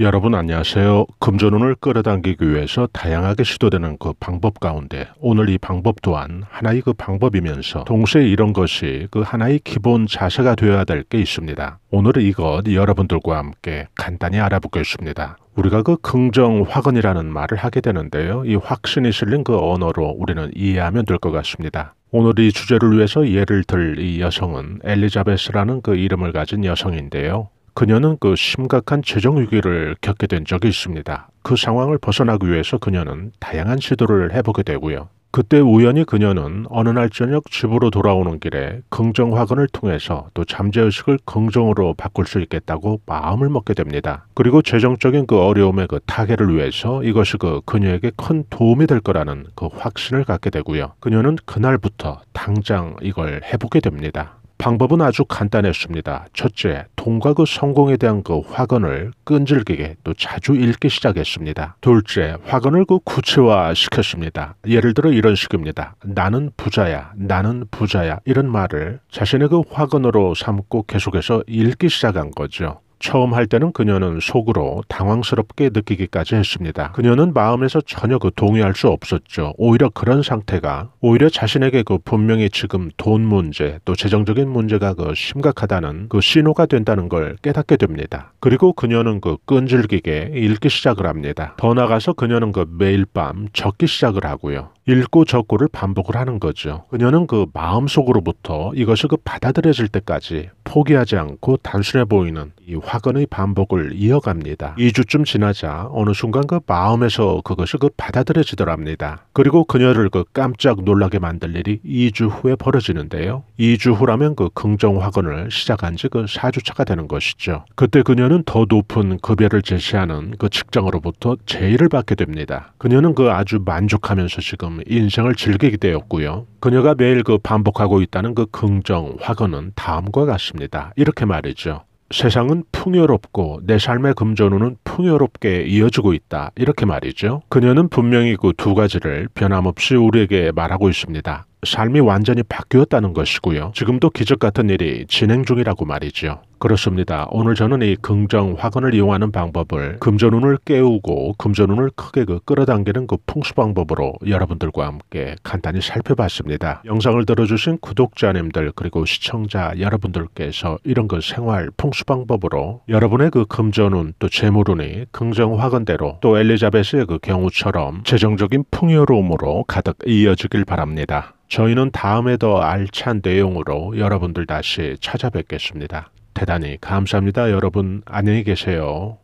여러분 안녕하세요. 금전운을 끌어당기기 위해서 다양하게 시도되는 그 방법 가운데 오늘 이 방법 또한 하나의 그 방법이면서 동시에 이런 것이 그 하나의 기본 자세가 되어야 될 게 있습니다. 오늘 이것 여러분들과 함께 간단히 알아보겠습니다. 우리가 그 긍정 화언이라는 말을 하게 되는데요. 이 확신이 실린 그 언어로 우리는 이해하면 될 것 같습니다. 오늘 이 주제를 위해서 예를 들 이 여성은 엘리자베스라는 그 이름을 가진 여성인데요. 그녀는 그 심각한 재정 위기를 겪게 된 적이 있습니다. 그 상황을 벗어나기 위해서 그녀는 다양한 시도를 해보게 되고요. 그때 우연히 그녀는 어느 날 저녁 집으로 돌아오는 길에 긍정 화근을 통해서 또 잠재의식을 긍정으로 바꿀 수 있겠다고 마음을 먹게 됩니다. 그리고 재정적인 그 어려움의 그 타개를 위해서 이것이 그 그녀에게 큰 도움이 될 거라는 그 확신을 갖게 되고요. 그녀는 그날부터 당장 이걸 해보게 됩니다. 방법은 아주 간단했습니다. 첫째, 동과그 성공에 대한 그화근을 끈질기게 또 자주 읽기 시작했습니다. 둘째, 화근을그 구체화시켰습니다. 예를 들어 이런 식입니다. 나는 부자야, 나는 부자야 이런 말을 자신의 그화근으로 삼고 계속해서 읽기 시작한 거죠. 처음 할 때는 그녀는 속으로 당황스럽게 느끼기까지 했습니다. 그녀는 마음에서 전혀 그 동의할 수 없었죠. 오히려 그런 상태가 오히려 자신에게 그 분명히 지금 돈 문제 또 재정적인 문제가 그 심각하다는 그 신호가 된다는 걸 깨닫게 됩니다. 그리고 그녀는 그 끈질기게 읽기 시작을 합니다. 더 나가서 그녀는 그 매일 밤 적기 시작을 하고요. 읽고 적고를 반복을 하는 거죠. 그녀는 그 마음속으로부터 이것이 그 받아들여질 때까지 포기하지 않고 단순해 보이는 이 화근의 반복을 이어갑니다. 2주쯤 지나자 어느 순간 그 마음에서 그것이 그 받아들여지더랍니다. 그리고 그녀를 그 깜짝 놀라게 만들 일이 2주 후에 벌어지는데요. 2주 후라면 그 긍정 화근을 시작한 지 그 4주차가 되는 것이죠. 그때 그녀는 더 높은 급여를 제시하는 그 직장으로부터 제의를 받게 됩니다. 그녀는 그 아주 만족하면서 지금 인생을 즐기게 되었고요. 그녀가 매일 그 반복하고 있다는 그 긍정 화근은 다음과 같습니다. 것입니다. 이렇게 말이죠. 세상은 풍요롭고 내 삶의 금전운은 풍요롭게 이어지고 있다. 이렇게 말이죠. 그녀는 분명히 그 두 가지를 변함없이 우리에게 말하고 있습니다. 삶이 완전히 바뀌었다는 것이고요. 지금도 기적 같은 일이 진행 중이라고 말이죠. 그렇습니다. 오늘 저는 이 긍정 화근을 이용하는 방법을 금전운을 깨우고 금전운을 크게 그 끌어당기는 그 풍수 방법으로 여러분들과 함께 간단히 살펴봤습니다. 영상을 들어주신 구독자님들 그리고 시청자 여러분들께서 이런 그 생활 풍수 방법으로 여러분의 그 금전운 또 재물운이 긍정 화근대로 또 엘리자베스의 그 경우처럼 재정적인 풍요로움으로 가득 이어지길 바랍니다. 저희는 다음에 더 알찬 내용으로 여러분들 다시 찾아뵙겠습니다. 대단히 감사합니다. 여러분 안녕히 계세요.